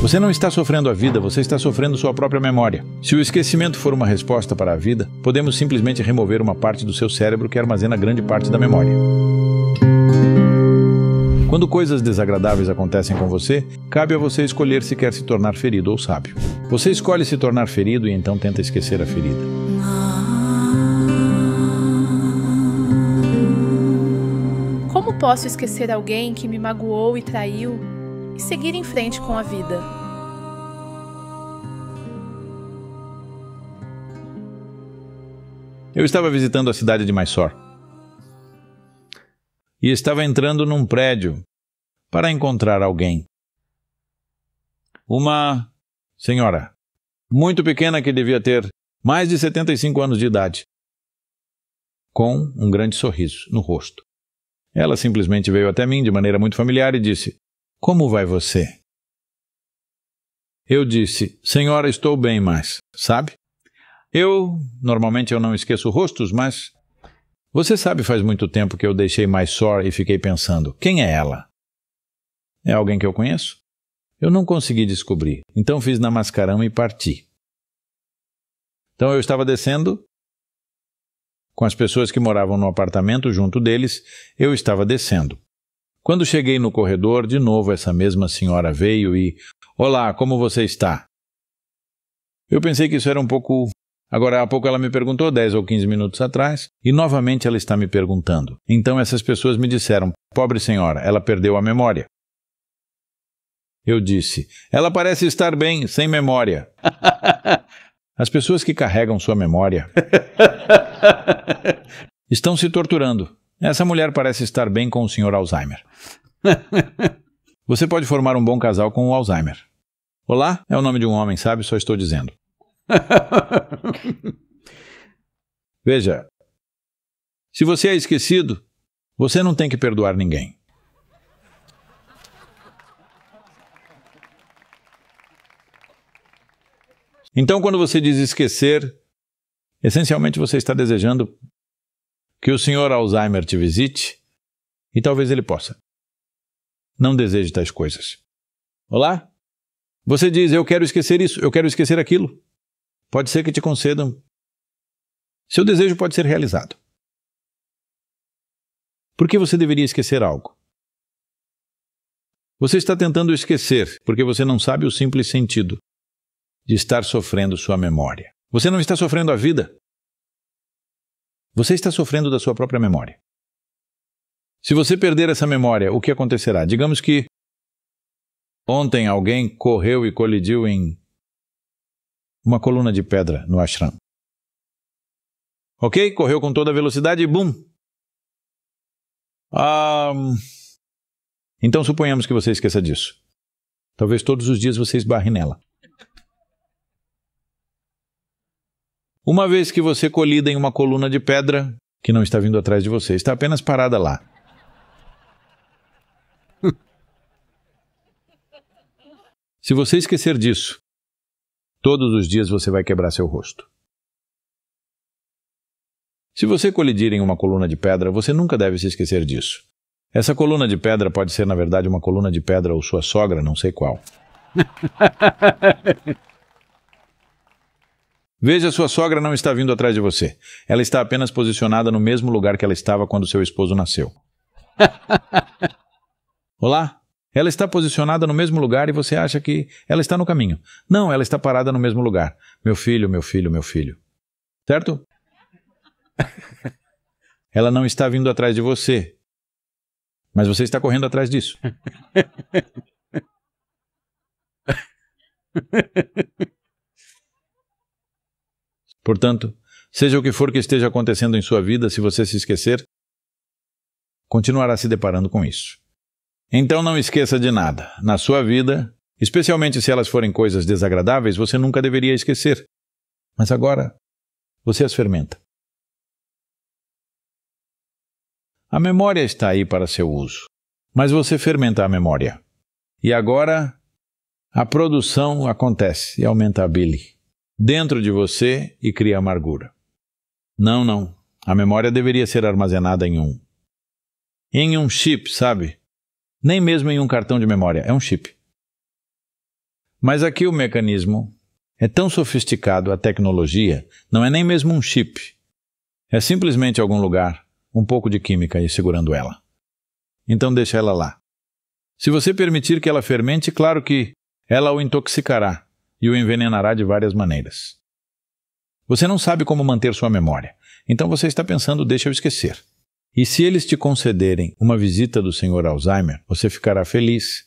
Você não está sofrendo a vida, você está sofrendo sua própria memória. Se o esquecimento for uma resposta para a vida, podemos simplesmente remover uma parte do seu cérebro que armazena grande parte da memória. Quando coisas desagradáveis acontecem com você, cabe a você escolher se quer se tornar ferido ou sábio. Você escolhe se tornar ferido e então tenta esquecer a ferida. Como posso esquecer alguém que me magoou e traiu e seguir em frente com a vida? Eu estava visitando a cidade de Mysore e estava entrando num prédio para encontrar alguém. Uma senhora, muito pequena que devia ter mais de 75 anos de idade, com um grande sorriso no rosto. Ela simplesmente veio até mim de maneira muito familiar e disse: Como vai você? Eu disse: Senhora, estou bem, mas, sabe, eu, normalmente eu não esqueço rostos, mas você sabe faz muito tempo que eu deixei mais só e fiquei pensando, quem é ela? É alguém que eu conheço? Eu não consegui descobrir, então fiz na mascarama e parti. Então eu estava descendo com as pessoas que moravam no apartamento junto deles, eu estava descendo. Quando cheguei no corredor, de novo essa mesma senhora veio e: Olá, como você está? Eu pensei que isso era um pouco Agora, há pouco ela me perguntou, 10 ou 15 minutos atrás, e novamente ela está me perguntando. Então essas pessoas me disseram: Pobre senhora, ela perdeu a memória. Eu disse: Ela parece estar bem, sem memória. As pessoas que carregam sua memória estão se torturando. Essa mulher parece estar bem com o senhor Alzheimer. Você pode formar um bom casal com o Alzheimer. Olá é o nome de um homem, sabe? Só estou dizendo. Veja, se você é esquecido, você não tem que perdoar ninguém. Então, quando você diz esquecer, essencialmente você está desejando que o senhor Alzheimer te visite e talvez ele possa. Não deseje tais coisas. Olá? Você diz, eu quero esquecer isso, eu quero esquecer aquilo. Pode ser que te concedam. Seu desejo pode ser realizado. Por que você deveria esquecer algo? Você está tentando esquecer porque você não sabe o simples sentido de estar sofrendo sua memória. Você não está sofrendo a vida. Você está sofrendo da sua própria memória. Se você perder essa memória, o que acontecerá? Digamos que ontem alguém correu e colidiu em uma coluna de pedra no ashram. Ok? Correu com toda a velocidade e bum! Ah, então suponhamos que você esqueça disso. Talvez todos os dias você esbarre nela. Uma vez que você é colida em uma coluna de pedra que não está vindo atrás de você, está apenas parada lá. Se você esquecer disso, Todos os dias você vai quebrar seu rosto. Se você colidir em uma coluna de pedra, você nunca deve se esquecer disso. Essa coluna de pedra pode ser, na verdade, uma coluna de pedra ou sua sogra, não sei qual. Veja, sua sogra não está vindo atrás de você. Ela está apenas posicionada no mesmo lugar que ela estava quando seu esposo nasceu. Olá, ela está posicionada no mesmo lugar e você acha que ela está no caminho. Não, ela está parada no mesmo lugar. Meu filho, meu filho, meu filho. Certo? ela não está vindo atrás de você, mas você está correndo atrás disso. Portanto, seja o que for que esteja acontecendo em sua vida, se você se esquecer, continuará se deparando com isso. Então não esqueça de nada. Na sua vida, especialmente se elas forem coisas desagradáveis, você nunca deveria esquecer. Mas agora, você as fermenta. A memória está aí para seu uso, mas você fermenta a memória. E agora, a produção acontece e aumenta a bile dentro de você e cria amargura. Não, não. A memória deveria ser armazenada em um. Em um chip, sabe? nem mesmo em um cartão de memória, é um chip. Mas aqui o mecanismo é tão sofisticado, a tecnologia não é nem mesmo um chip. É simplesmente algum lugar, um pouco de química e segurando ela. Então deixa ela lá. Se você permitir que ela fermente, claro que ela o intoxicará e o envenenará de várias maneiras. Você não sabe como manter sua memória, então você está pensando, deixa eu esquecer. E se eles te concederem uma visita do Senhor Alzheimer, você ficará feliz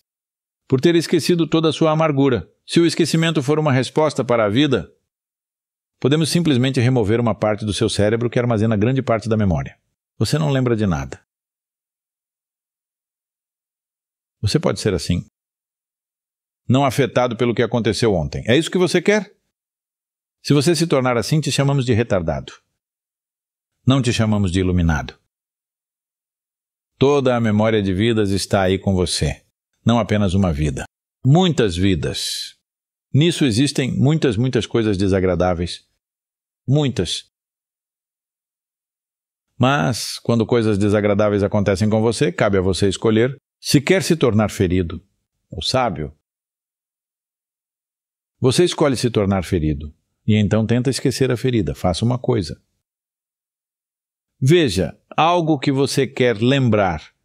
por ter esquecido toda a sua amargura. Se o esquecimento for uma resposta para a vida, podemos simplesmente remover uma parte do seu cérebro que armazena grande parte da memória. Você não lembra de nada. Você pode ser assim. Não afetado pelo que aconteceu ontem. É isso que você quer? Se você se tornar assim, te chamamos de retardado. Não te chamamos de iluminado. Toda a memória de vidas está aí com você. Não apenas uma vida. Muitas vidas. Nisso existem muitas, muitas coisas desagradáveis. Muitas. Mas, quando coisas desagradáveis acontecem com você, cabe a você escolher se quer se tornar ferido ou sábio. Você escolhe se tornar ferido e então tenta esquecer a ferida. Faça uma coisa. Veja, algo que você quer lembrar,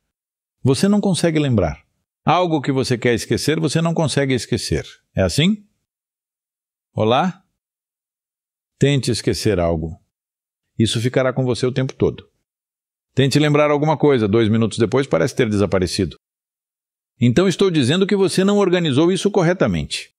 você não consegue lembrar. Algo que você quer esquecer, você não consegue esquecer. É assim? Olá? Tente esquecer algo. Isso ficará com você o tempo todo. Tente lembrar alguma coisa, dois minutos depois parece ter desaparecido. Então estou dizendo que você não organizou isso corretamente.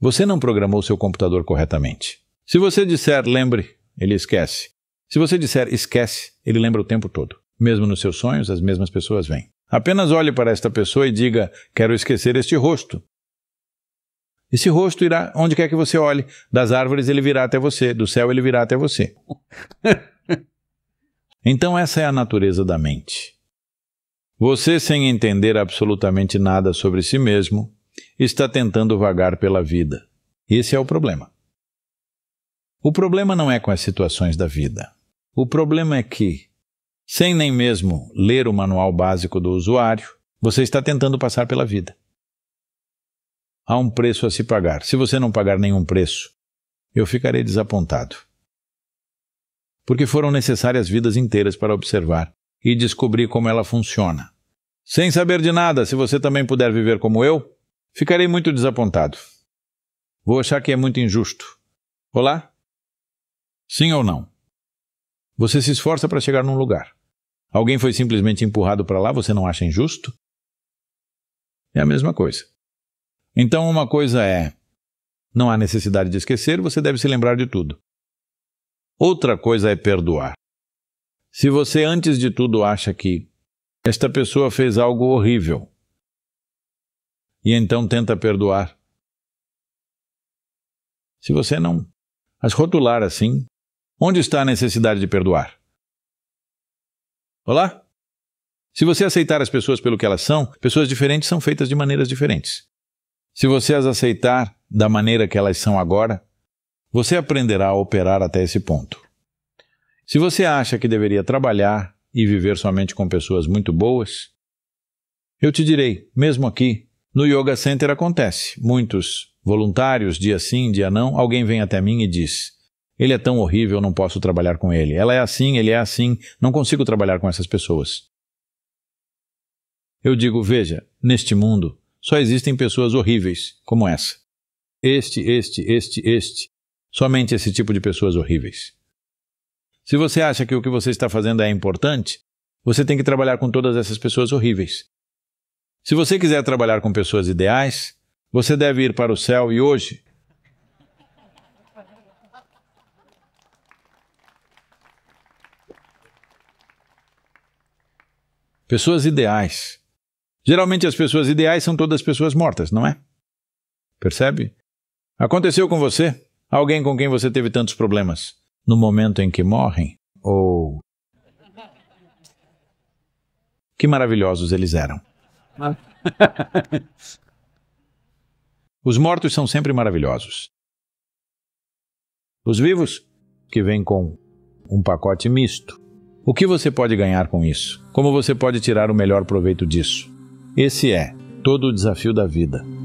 Você não programou seu computador corretamente. Se você disser lembre, ele esquece. Se você disser esquece, ele lembra o tempo todo. Mesmo nos seus sonhos, as mesmas pessoas vêm. Apenas olhe para esta pessoa e diga: Quero esquecer este rosto. Esse rosto irá onde quer que você olhe. Das árvores ele virá até você, do céu ele virá até você. então, essa é a natureza da mente. Você, sem entender absolutamente nada sobre si mesmo, está tentando vagar pela vida. Esse é o problema. O problema não é com as situações da vida. O problema é que, sem nem mesmo ler o manual básico do usuário, você está tentando passar pela vida. Há um preço a se pagar. Se você não pagar nenhum preço, eu ficarei desapontado. Porque foram necessárias vidas inteiras para observar e descobrir como ela funciona. Sem saber de nada, se você também puder viver como eu, ficarei muito desapontado. Vou achar que é muito injusto. Olá, Sim ou não? Você se esforça para chegar num lugar. Alguém foi simplesmente empurrado para lá, você não acha injusto? É a mesma coisa. Então, uma coisa é: não há necessidade de esquecer, você deve se lembrar de tudo. Outra coisa é perdoar. Se você, antes de tudo, acha que esta pessoa fez algo horrível e então tenta perdoar, se você não as rotular assim, Onde está a necessidade de perdoar? Olá? Se você aceitar as pessoas pelo que elas são, pessoas diferentes são feitas de maneiras diferentes. Se você as aceitar da maneira que elas são agora, você aprenderá a operar até esse ponto. Se você acha que deveria trabalhar e viver somente com pessoas muito boas, eu te direi, mesmo aqui, no Yoga Center acontece. Muitos voluntários, dia sim, dia não, alguém vem até mim e diz: ele é tão horrível, não posso trabalhar com ele. Ela é assim, ele é assim, não consigo trabalhar com essas pessoas. Eu digo, veja, neste mundo só existem pessoas horríveis como essa. Este, este, este, este. Somente esse tipo de pessoas horríveis. Se você acha que o que você está fazendo é importante, você tem que trabalhar com todas essas pessoas horríveis. Se você quiser trabalhar com pessoas ideais, você deve ir para o céu e hoje Pessoas ideais. Geralmente as pessoas ideais são todas pessoas mortas, não é? Percebe? Aconteceu com você? Alguém com quem você teve tantos problemas? No momento em que morrem? Ou. Que maravilhosos eles eram. Os mortos são sempre maravilhosos. Os vivos, que vêm com um pacote misto. O que você pode ganhar com isso? Como você pode tirar o melhor proveito disso? Esse é todo o desafio da vida.